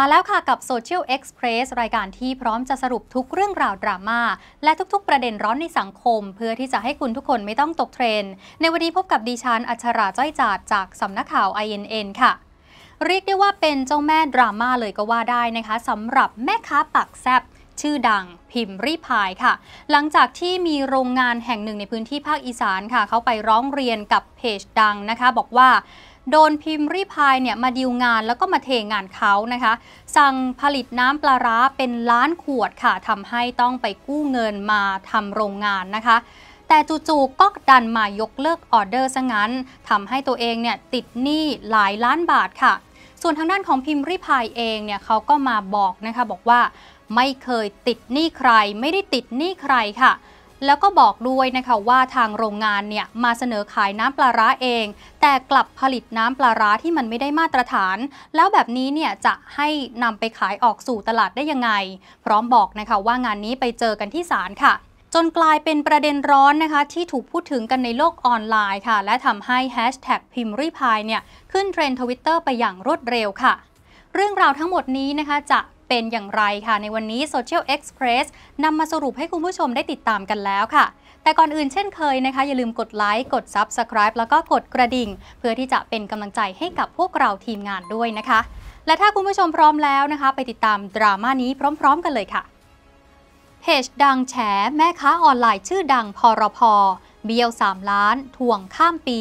มาแล้วค่ะกับ Social Express รายการที่พร้อมจะสรุปทุกเรื่องราวดรามา่าและทุกๆประเด็นร้อนในสังคมเพื่อที่จะให้คุณทุกคนไม่ต้องตกเทรนด์ในวันนี้พบกับดิฉันอัชราจ้อยจาดจากสำนักข่าว INN ค่ะ เรียกได้ว่าเป็นเจ้าแม่ดราม่าเลยก็ว่าได้นะคะสำหรับแม่ค้าปากแซบชื่อดัง พิมพ์รีพายค่ะ หลังจากที่มีโรงงานแห่งหนึ่งในพื้นที่ภาคอีสานค่ะ เขาไปร้องเรียนกับเพจดังนะคะ บอกว่าโดนพิมพ์รีพายเนี่ยมาดิวงานแล้วก็มาเทงานเขานะคะ สั่งผลิตน้ำปลาร้าเป็นล้านขวดค่ะทำให้ต้องไปกู้เงินมาทำโรงงานนะคะ แต่จู่ๆก็ดันมายกเลิกออเดอร์ซะงั้นทำให้ตัวเองเนี่ยติดหนี้หลายล้านบาทค่ะ ส่วนทางด้านของพิมพ์รีพายเองเนี่ยเขาก็มาบอกนะคะ บอกว่าไม่เคยติดหนี้ใคร ไม่ได้ติดหนี้ใครค่ะแล้วก็บอกด้วยนะคะว่าทางโรงงานเนี่ยมาเสนอขายน้ำปลาร้าเอง แต่กลับผลิตน้ำปลาร้าที่มันไม่ได้มาตรฐาน แล้วแบบนี้เนี่ยจะให้นำไปขายออกสู่ตลาดได้ยังไง พร้อมบอกนะคะว่างานนี้ไปเจอกันที่ศาลค่ะ จนกลายเป็นประเด็นร้อนนะคะ ที่ถูกพูดถึงกันในโลกออนไลน์ค่ะและทำให้แฮชแท็กพิมรีพายเนี่ยขึ้นเทรนด์ทวิตเตอร์ไปอย่างรวดเร็วค่ะ เรื่องราวทั้งหมดนี้นะคะจะเป็นอย่างไรค่ะในวันนี้ Social Express นำมาสรุปให้คุณผู้ชมได้ติดตามกันแล้วค่ะ แต่ก่อนอื่นเช่นเคยนะคะ อย่าลืมกดไลค์กด Subscribe แล้วก็กดกระดิ่ง เพื่อที่จะเป็นกำลังใจให้กับพวกเราทีมงานด้วยนะคะ และถ้าคุณผู้ชมพร้อมแล้วนะคะ ไปติดตามดราม่านี้พร้อมๆกันเลยค่ะเพจดังแฉแม่ค้าออนไลน์ชื่อดังพรพเบี้ยว 3 ล้านทวงข้ามปี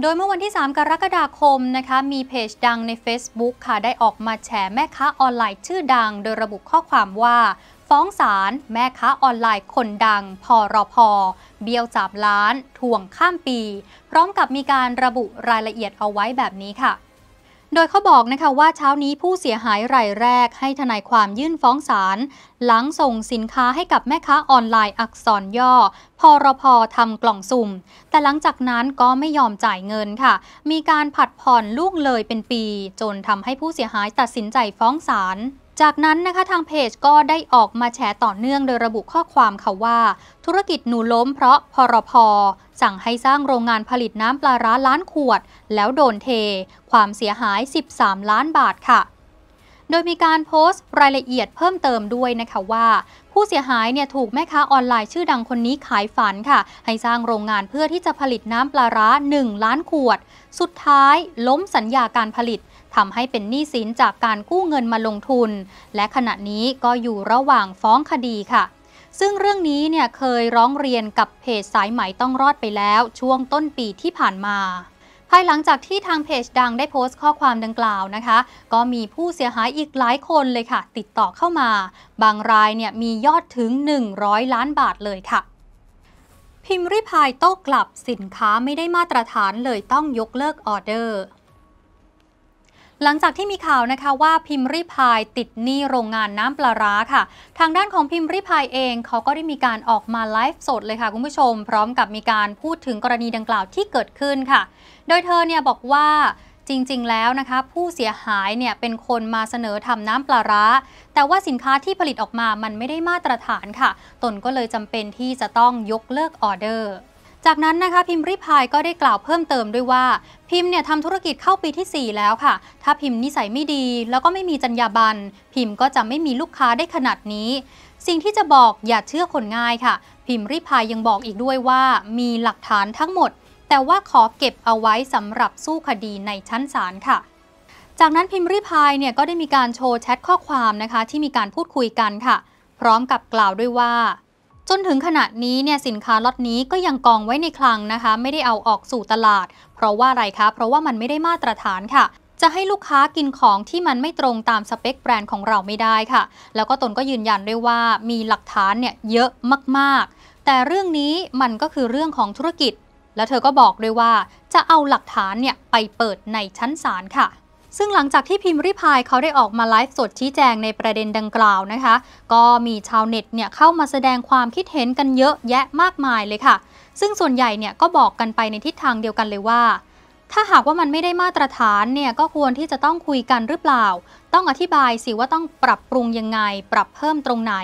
โดยเมื่อวันที่ 3 กรกฎาคมนะคะ มีเพจดังใน Facebook ค่ะ ได้ออกมาแฉแม่ค้าออนไลน์ชื่อดัง โดยระบุข้อความว่า ฟ้องศาลแม่ค้าออนไลน์คนดังพอรอพอเบี้ยวจับล้านทวงข้ามปี พร้อมกับมีการระบุรายละเอียดเอาไว้แบบนี้ค่ะโดยเขาบอกนะคะว่าเช้านี้ผู้เสียหายรายแรกให้ทนายความยื่นฟ้องศาล หลังส่งสินค้าให้กับแม่ค้าออนไลน์อักษรย่อพรพทำกล่องสุ่ม แต่หลังจากนั้นก็ไม่ยอมจ่ายเงินค่ะ มีการผัดผ่อนลูกเลยเป็นปี จนทำให้ผู้เสียหายตัดสินใจฟ้องศาลจากนั้นนะคะทางเพจก็ได้ออกมาแชร์ต่อเนื่องโดยระบุข้อความค่ะว่า ธุรกิจหนูล้มเพราะพรพ สั่งให้สร้างโรงงานผลิตน้ำปลาร้าล้านขวด แล้วโดนเทความเสียหาย 13 ล้านบาทค่ะ โดยมีการโพสต์รายละเอียดเพิ่มเติมด้วยนะคะว่า ผู้เสียหายเนี่ยถูกแม่ค้าออนไลน์ชื่อดังคนนี้ขายฝันค่ะ ให้สร้างโรงงานเพื่อที่จะผลิตน้ำปลาร้า 1 ล้านขวด สุดท้าย ล้มสัญญาการผลิตทำให้เป็นหนี้สินจากการกู้เงินมาลงทุน และขณะนี้ก็อยู่ระหว่างฟ้องคดีค่ะ ซึ่งเรื่องนี้เนี่ยเคยร้องเรียนกับเพจสายไหมต้องรอดไปแล้ว ช่วงต้นปีที่ผ่านมา ภายหลังจากที่ทางเพจดังได้โพสต์ข้อความดังกล่าวนะคะ ก็มีผู้เสียหายอีกหลายคนเลยค่ะ ติดต่อเข้ามา บางรายเนี่ยมียอดถึง 100 ล้านบาทเลยค่ะ พิมพ์ริพายโต้กลับสินค้าไม่ได้มาตรฐานเลยต้องยกเลิกออเดอร์หลังจากที่มีข่าวนะคะว่าพิมพ์ริพายติดหนี้โรงงานน้ำปลาร้าค่ะ ทางด้านของพิมพ์ริพายเองเขาก็ได้มีการออกมาไลฟ์สดเลยค่ะ คุณผู้ชมพร้อมกับมีการพูดถึงกรณีดังกล่าวที่เกิดขึ้นค่ะ โดยเธอเนี่ยบอกว่าจริงๆแล้วนะคะผู้เสียหายเนี่ยเป็นคนมาเสนอทำน้ำปลาร้าแต่ว่าสินค้าที่ผลิตออกมามันไม่ได้มาตรฐานค่ะ ตนก็เลยจำเป็นที่จะต้องยกเลิกออเดอร์จากนั้นนะคะ พิมพ์ริพายก็ได้กล่าวเพิ่มเติมด้วยว่า พิมพ์เนี่ยทำธุรกิจเข้าปีที่ 4 แล้วค่ะ ถ้าพิมพ์นิสัยไม่ดี แล้วก็ไม่มีจรรยาบรรณพิมพ์ก็จะไม่มีลูกค้าได้ขนาดนี้ สิ่งที่จะบอกอย่าเชื่อคนง่ายค่ะ พิมพ์ริพายยังบอกอีกด้วยว่ามีหลักฐานทั้งหมด แต่ว่าขอเก็บเอาไว้สำหรับสู้คดีในชั้นศาลค่ะ จากนั้นพิมพ์ริพายเนี่ยก็ได้มีการโชว์แชทข้อความนะคะ ที่มีการพูดคุยกันค่ะ พร้อมกับกล่าวด้วยว่าจนถึงขณะนี้เนี่ยสินค้าล็อตนี้ก็ยังกองไว้ในคลังนะคะ ไม่ได้เอาออกสู่ตลาด เพราะว่าอะไรคะเพราะว่ามันไม่ได้มาตรฐานค่ะ จะให้ลูกค้ากินของที่มันไม่ตรงตามสเปคแบรนด์ของเราไม่ได้ค่ะ แล้วก็ตนก็ยืนยันด้วยว่ามีหลักฐานเนี่ยเยอะมาก ๆ แต่เรื่องนี้มันก็คือเรื่องของธุรกิจ และเธอก็บอกด้วยว่าจะเอาหลักฐานเนี่ยไปเปิดในชั้นศาลค่ะซึ่งหลังจากที่พิมพ์ริพายเขาได้ออกมาไลฟ์สดชี้แจงในประเด็นดังกล่าวนะคะ ก็มีชาวเน็ตเนี่ยเข้ามาแสดงความคิดเห็นกันเยอะแยะมากมายเลยค่ะ ซึ่งส่วนใหญ่เนี่ยก็บอกกันไปในทิศทางเดียวกันเลยว่า ถ้าหากว่ามันไม่ได้มาตรฐานเนี่ยก็ควรที่จะต้องคุยกันหรือเปล่า ต้องอธิบายสิว่าต้องปรับปรุงยังไง ปรับเพิ่มตรงไหน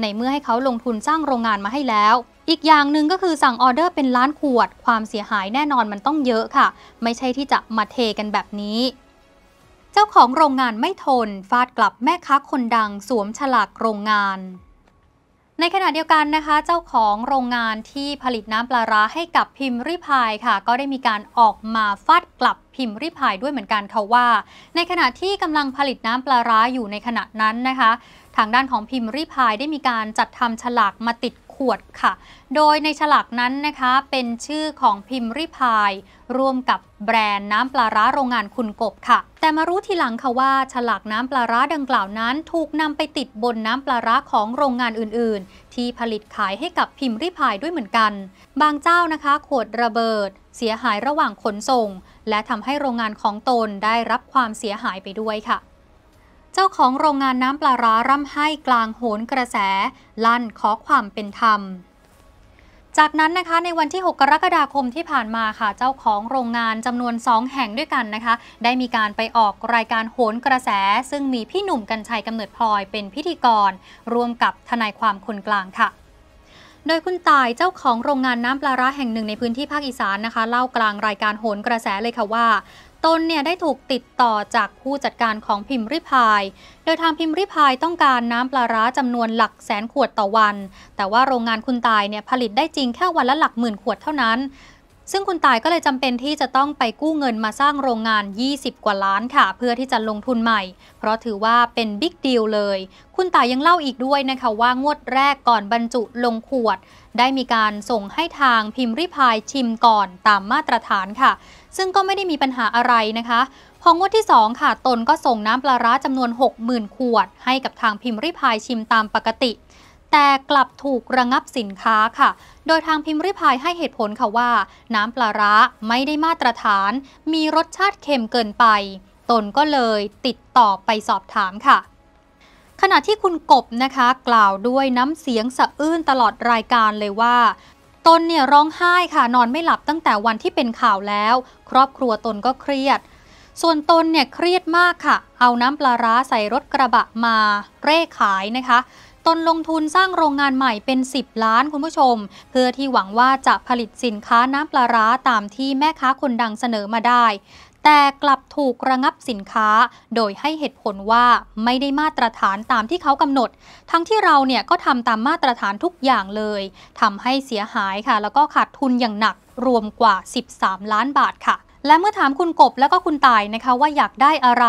ในเมื่อให้เขาลงทุนสร้างโรงงานมาให้แล้ว อีกอย่างหนึ่งก็คือสั่งออเดอร์เป็นล้านขวด ความเสียหายแน่นอนมันต้องเยอะค่ะ ไม่ใช่ที่จะมาเทกันแบบนี้เจ้าของโรงงานไม่ทน ฟาดกลับแม่ ค้าคนดังสวมฉลากโรงงาน ในขณะเดียวกันนะคะ เจ้าของโรงงานที่ผลิตน้ำปลาร้าให้กับพิมพ์ริพายค่ะ ก็ได้มีการออกมาฟาดกลับพิมพ์ริพายด้วยเหมือนกันเขาว่าในขณะที่กำลังผลิตน้ำปลาร้าอยู่ในขณะนั้นนะคะ ทางด้านของพิมพ์ริพายได้มีการจัดทำฉลากมาติดขวดค่ะ โดยในฉลากนั้นนะคะเป็นชื่อของพิมพ์ริพายร่วมกับแบรนด์น้ำปลาร้าโรงงานคุณกบค่ะ แต่มารู้ทีหลังค่ะว่า ฉลากน้ำปลาร้าดังกล่าวนั้นถูกนำไปติดบนน้ำปลาร้าของโรงงานอื่นๆ ที่ผลิตขายให้กับพิมพ์ริพายด้วยเหมือนกัน บางเจ้านะคะขวดระเบิดเสียหายระหว่างขนส่ง และทำให้โรงงานของตนได้รับความเสียหายไปด้วยค่ะจ้าของโรงงานน้ำปลาร้าร่ำไห้กลางโหนกระแส ลั่นขอความเป็นธรรม จากนั้นนะคะในวันที่ 6 กรกฎาคมที่ผ่านมาค่ะเจ้าของโรงงานจำนวน 2 แห่งด้วยกันนะคะได้มีการไปออกรายการโหนกระแส ซึ่งมีพี่หนุ่มกัญชัยกำเนิดพลอยเป็นพิธีกร ร่วมกับทนายความคนกลางค่ะ โดยคุณตายเจ้าของโรงงานน้ำปลาร้าแห่งหนึ่งในพื้นที่ภาคอีสานนะคะ เล่ากลางรายการโหนกระแสเลยค่ะว่าตนเนี่ยได้ถูกติดต่อจากผู้จัดการของพิมพ์ริพาย โดยทางพิมพ์ริพายต้องการน้ำปลาร้าจำนวนหลักแสนขวดต่อวัน แต่ว่าโรงงานคุณตายเนี่ยผลิตได้จริงแค่วันละหลักหมื่นขวดเท่านั้นซึ่งคุณตายก็เลยจำเป็นที่จะต้องไปกู้เงินมาสร้างโรงงาน 20 กว่าล้านค่ะ เพื่อที่จะลงทุนใหม่ เพราะถือว่าเป็นบิ๊กดีลเลย คุณตายยังเล่าอีกด้วยนะคะว่างวดแรกก่อนบรรจุลงขวด ได้มีการส่งให้ทางพิมพ์ริพายชิมก่อนตามมาตรฐานค่ะ ซึ่งก็ไม่ได้มีปัญหาอะไรนะคะ พองวดที่ 2 ค่ะตนก็ส่งน้ำปลาร้าจำนวน60,000ขวดให้กับทางพิมพ์ริพายชิมตามปกติแต่กลับถูกระงับสินค้าค่ะ โดยทางพิมพ์ริพายให้เหตุผลค่ะว่า น้ำปลาร้าไม่ได้มาตรฐาน มีรสชาติเค็มเกินไป ตนก็เลยติดต่อไปสอบถามค่ะ ขณะที่คุณกบนะคะกล่าวด้วยน้ำเสียงสะอื้นตลอดรายการเลยว่า ตนเนี่ยร้องไห้ค่ะนอนไม่หลับตั้งแต่วันที่เป็นข่าวแล้ว ครอบครัวตนก็เครียด ส่วนตนเนี่ยเครียดมากค่ะ เอาน้ำปลาร้าใส่รถกระบะมาเร่ขายนะคะตนลงทุนสร้างโรงงานใหม่เป็น 10 ล้านคุณผู้ชม เพื่อที่หวังว่าจะผลิตสินค้าน้ำปลาร้าตามที่แม่ค้าคนดังเสนอมาได้ แต่กลับถูกระงับสินค้าโดยให้เหตุผลว่าไม่ได้มาตรฐานตามที่เขากำหนด ทั้งที่เราเนี่ยก็ทำตามมาตรฐานทุกอย่างเลยทำให้เสียหายค่ะ แล้วก็ขาดทุนอย่างหนักรวมกว่า 13 ล้านบาทค่ะและเมื่อถามคุณกบและก็คุณตายนะคะว่าอยากได้อะไร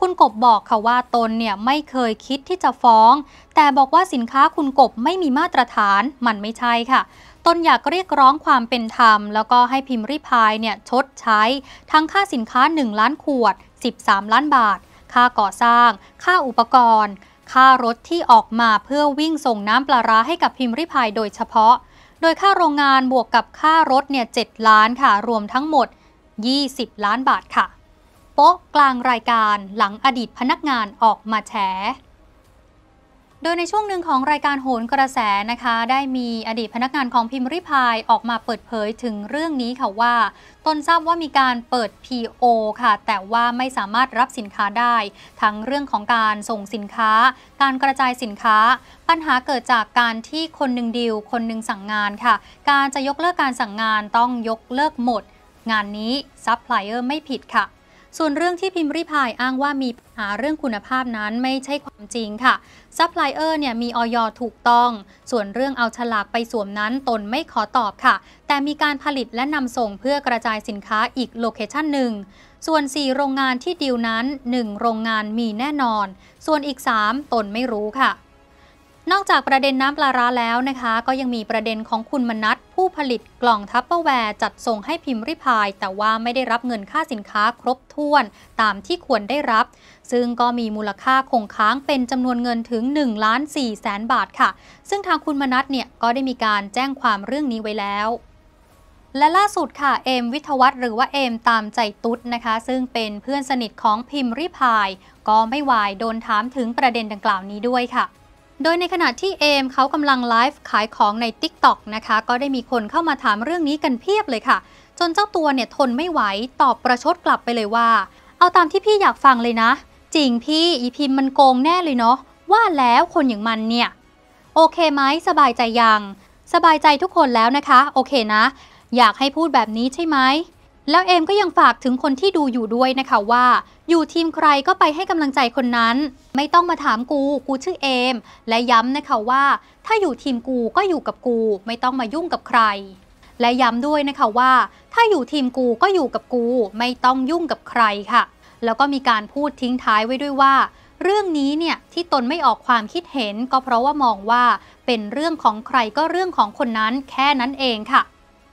คุณกบบอกค่ะว่าตนเนี่ยไม่เคยคิดที่จะฟ้อง แต่บอกว่าสินค้าคุณกบไม่มีมาตรฐาน มันไม่ใช่ค่ะ ตนอยากเรียกร้องความเป็นธรรม แล้วก็ให้พิมพ์ริพายเนี่ยชดใช้ ทั้งค่าสินค้า1ล้านขวด13 ล้านบาท ค่าก่อสร้างค่าอุปกรณ์ ค่ารถที่ออกมาเพื่อวิ่งส่งน้ำปลาร้า ให้กับพิมพ์ริพายโดยเฉพาะ โดยค่าโรงงานบวกกับค่ารถเนี่ยล้านค่ะรวมทั้งหมด20 ล้านบาทค่ะ โป๊ะกลางรายการหลังอดีตพนักงานออกมาแฉโดยในช่วงหนึ่งของรายการโหนกระแสนะคะ ได้มีอดีตพนักงานของพิมพ์ริพายออกมาเปิดเผยถึงเรื่องนี้ค่ะว่าตนทราบว่ามีการเปิด PO ค่ะ แต่ว่าไม่สามารถรับสินค้าได้ ทั้งเรื่องของการส่งสินค้า การกระจายสินค้า ปัญหาเกิดจากการที่คนหนึ่งดีลคนหนึ่งสั่งงานค่ะ การจะยกเลิกการสั่งงานต้องยกเลิกหมดงานนี้ซัพพลายเออร์ไม่ผิดค่ะ ส่วนเรื่องที่พิมพ์ริพายอ้างว่ามีปัญหาเรื่องคุณภาพนั้นไม่ใช่ความจริงค่ะ ซัพพลายเออร์เนี่ยมีออยถูกต้อง ส่วนเรื่องเอาฉลากไปสวมนั้นตนไม่ขอตอบค่ะ แต่มีการผลิตและนำส่งเพื่อกระจายสินค้าอีกโลเคชันหนึ่งส่วน 4 โรงงานที่ดีลนั้น 1 โรงงานมีแน่นอน ส่วนอีก 3 ตนไม่รู้ค่ะ นอกจากประเด็นน้ำปลาร้าแล้วนะคะ ก็ยังมีประเด็นของคุณมนัทผลิตกล่องทัพเปอร์แวร์จัดส่งให้พิมพ์ริพาย แต่ว่าไม่ได้รับเงินค่าสินค้าครบถ้วนตามที่ควรได้รับ ซึ่งก็มีมูลค่าคงค้างเป็นจำนวนเงินถึง1ล้าน4แสนบาทค่ะ ซึ่งทางคุณมนัทเนี่ยก็ได้มีการแจ้งความเรื่องนี้ไว้แล้ว และล่าสุดค่ะ เอมวิทวัตหรือว่าเอมตามใจตุ๊ดนะคะ ซึ่งเป็นเพื่อนสนิทของพิมพ์ริพาย ก็ไม่ไวายโดนถามถึงประเด็นดังกล่าวนี้ด้วยค่ะโดยในขณะที่เอมเขากำลังไลฟ์ขายของใน TikTok นะคะ ก็ได้มีคนเข้ามาถามเรื่องนี้กันเพียบเลยค่ะ จนเจ้าตัวเนี่ย ทนไม่ไหวตอบประชดกลับไปเลยว่า เอาตามที่พี่อยากฟังเลยนะ จริงพี่อีพิมมันโกงแน่เลยเนาะว่าแล้วคนอย่างมันเนี่ย โอเคไหมสบายใจยัง สบายใจทุกคนแล้วนะคะ โอเคนะ อยากให้พูดแบบนี้ใช่ไหมแล้วเอมก็ยังฝากถึงคนที่ดูอยู่ด้วยนะคะว่า อยู่ทีมใครก็ไปให้กำลังใจคนนั้น ไม่ต้องมาถามกู กูชื่อเอม และย้ำนะคะว่า ถ้าอยู่ทีมกูก็อยู่กับกู ไม่ต้องมายุ่งกับใคร และย้ำด้วยนะคะว่า ถ้าอยู่ทีมกูก็อยู่กับกู ไม่ต้องยุ่งกับใครค่ะแล้วก็มีการพูดทิ้งท้ายไว้ด้วยว่า เรื่องนี้เนี่ยที่ตนไม่ออกความคิดเห็น ก็เพราะว่ามองว่า เป็นเรื่องของใครก็เรื่องของคนนั้นแค่นั้นเองค่ะ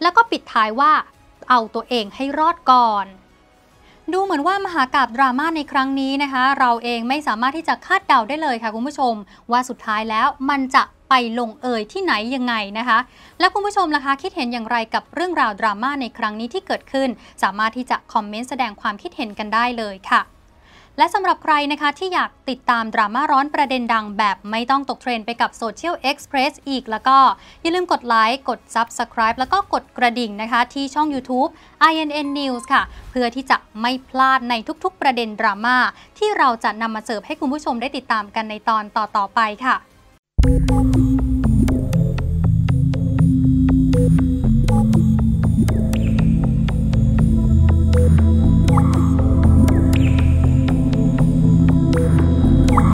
แล้วก็ปิดท้ายว่าเอาตัวเองให้รอดก่อน ดูเหมือนว่ามหากาบดราม่าในครั้งนี้นะคะ เราเองไม่สามารถที่จะคาดเดาได้เลยค่ะคุณผู้ชมว่าสุดท้ายแล้วมันจะไปลงเอยที่ไหนยังไงนะคะ และคุณผู้ชมล่ะคะคิดเห็นอย่างไรกับเรื่องราวดราม่าในครั้งนี้ที่เกิดขึ้น สามารถที่จะคอมเมนต์แสดงความคิดเห็นกันได้เลยค่ะและสำหรับใครนะคะที่อยากติดตามดราม่าร้อนประเด็นดังแบบไม่ต้องตกเทรนไปกับโซเชียลเอ็กซ์เพรสอีกแล้วก็ อย่าลืมกดไลค์กด Subscribe แล้วก็กดกระดิ่งนะคะที่ช่อง YouTube INN News ค่ะ เพื่อที่จะไม่พลาดในทุกๆประเด็นดราม่าที่เราจะนำมาเสิร์ฟให้คุณผู้ชมได้ติดตามกันในตอนต่อๆไปค่ะ